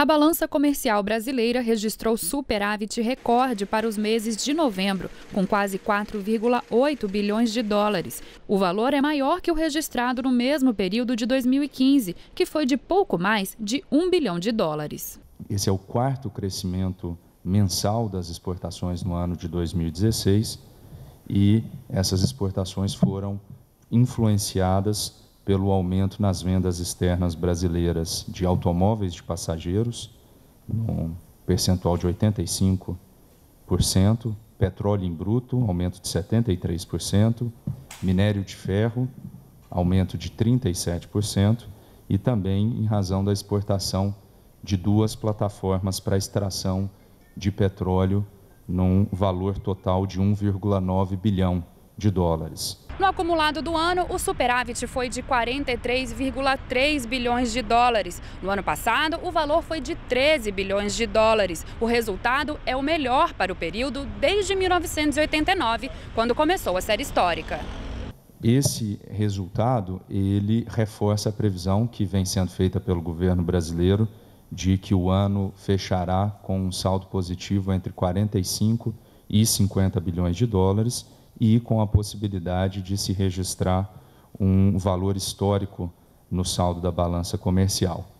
A balança comercial brasileira registrou superávit recorde para os meses de novembro, com quase 4,8 bilhões de dólares. O valor é maior que o registrado no mesmo período de 2015, que foi de pouco mais de 1 bilhão de dólares. Esse é o quarto crescimento mensal das exportações no ano de 2016 e essas exportações foram influenciadas pelo aumento nas vendas externas brasileiras de automóveis de passageiros, num percentual de 85%, petróleo em bruto, aumento de 73%, minério de ferro, aumento de 37%, e também em razão da exportação de duas plataformas para extração de petróleo num valor total de 1,9 bilhão de dólares. No acumulado do ano, o superávit foi de 43,3 bilhões de dólares. No ano passado, o valor foi de 13 bilhões de dólares. O resultado é o melhor para o período desde 1989, quando começou a série histórica. Esse resultado, ele reforça a previsão que vem sendo feita pelo governo brasileiro de que o ano fechará com um saldo positivo entre 45 e 50 bilhões de dólares e com a possibilidade de se registrar um valor histórico no saldo da balança comercial.